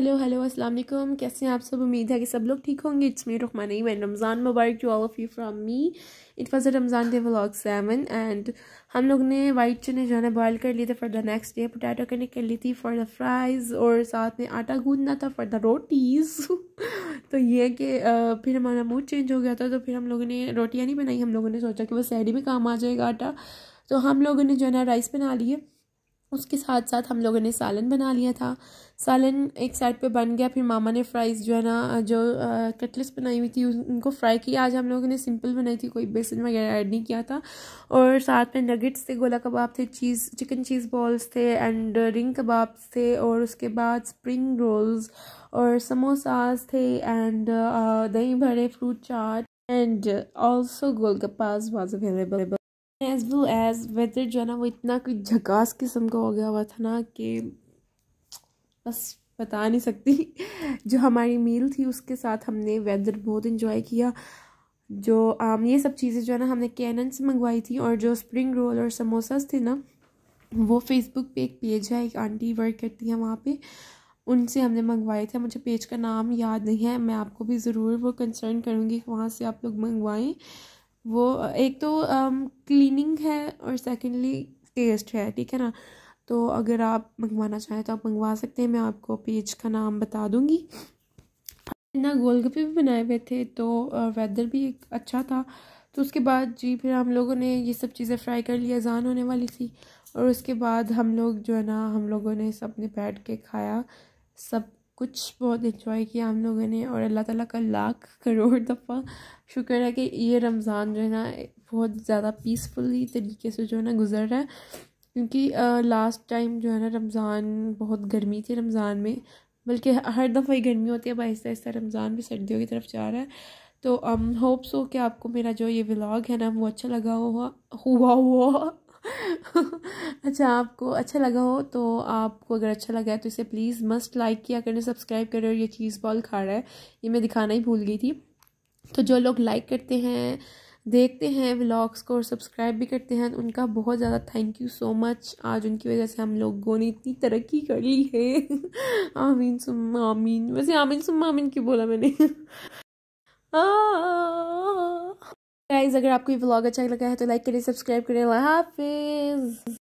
hello hello अस्सलाम वालेकुम कैसे हैं आप सब उम्मीद है कि सब लोग ठीक होंगे it's me Rukma Naeem and Ramzan मुबारक to all of you from me it was a Ramzan day vlog seven and हम लोग ने वाइट चने जो है ना बॉयल कर लिए थे for the next day potato कने कर ली थी फॉर द फ्राइज़ और साथ में आटा गूंदना था फॉर द रोटीज़ तो ये कि फिर हमारा मूड चेंज हो गया था तो फिर हम लोगों ने रोटियाँ नहीं बनाई हम लोगों ने सोचा कि वो सैरी में काम आ जाएगा आटा तो हम लोगों ने जो है ना राइस बना लिए उसके साथ साथ हम लोगों ने सालन बना लिया था सालन एक साइड पे बन गया फिर मामा ने फ्राइज़ जो है ना जो कटलेट्स बनाई हुई थी उनको फ्राई किया आज हम लोगों ने सिंपल बनाई थी कोई बेसन वगैरह ऐड नहीं किया था और साथ में नगेट्स थे गोला कबाब थे चीज़ चिकन चीज़ बॉल्स थे एंड रिंग कबाब थे और उसके बाद स्प्रिंग रोल्स और समोसास थे एंड दही भरे fruit chaat and also golgappas was available as well as weather जो है ना वो इतना कोई झकास किस्म का हो गया हुआ था ना कि बस बता नहीं सकती जो हमारी मील थी उसके साथ हमने वेदर बहुत इन्जॉय किया जो आम um, ये सब चीज़ें जो है ना हमने कैनन से मंगवाई थी और जो स्प्रिंग रोल और समोसास थे ना वो फेसबुक पे एक पेज है एक आंटी वर्क करती है वहाँ पे उनसे हमने मंगवाए थे मुझे पेज का नाम याद नहीं है मैं आपको भी ज़रूर वो कंसर्न करूँगी कि वहाँ से आप लोग मंगवाएं वो एक तो क्लीनिंग um, है और सेकेंडली टेस्ट है ठीक है ना तो अगर आप मंगवाना चाहें तो आप मंगवा सकते हैं मैं आपको पेज का नाम बता दूँगी ना गोलगप्पे भी बनाए हुए थे तो वेदर uh, भी एक अच्छा था तो उसके बाद जी फिर हम लोगों ने ये सब चीज़ें फ्राई कर लिया जान होने वाली थी और उसके बाद हम लोग जो है ना हम लोगों ने सब ने बैठ के खाया सब कुछ बहुत इन्जॉय किया हम लोगों ने और अल्लाह ताला का लाख करोड़ दफ़ा शुक्र है कि ये रमज़ान जो है ना बहुत ज़्यादा पीसफुली तरीके से जो है ना गुजर रहा है क्योंकि लास्ट टाइम जो है ना रमज़ान बहुत गर्मी थी रमज़ान में बल्कि हर दफ़ा ही गर्मी होती है अब आहिस्ता आहिस्ता रमज़ान भी सर्दियों की तरफ जा रहा है तो हम होप सो कि आपको मेरा जो ये व्लॉग है ना वो अच्छा लगा हुआ हुआ हुआ अच्छा आपको अच्छा लगा हो तो आपको अगर अच्छा लगा है तो इसे प्लीज़ मस्ट लाइक किया करें सब्सक्राइब करें और ये चीज़ बॉल खा रहा है ये मैं दिखाना ही भूल गई थी तो जो लोग लाइक करते हैं देखते हैं व्लॉग्स को और सब्सक्राइब भी करते हैं उनका बहुत ज़्यादा थैंक यू सो मच आज उनकी वजह से हम लोगों ने इतनी तरक्की कर ली है आमीन सुम आमीन वैसे आमीन सुम आमीन क्यों बोला मैंने गाइज अगर आपको ये व्लॉग अच्छा लगा है तो लाइक करें सब्सक्राइब करें हाफिज़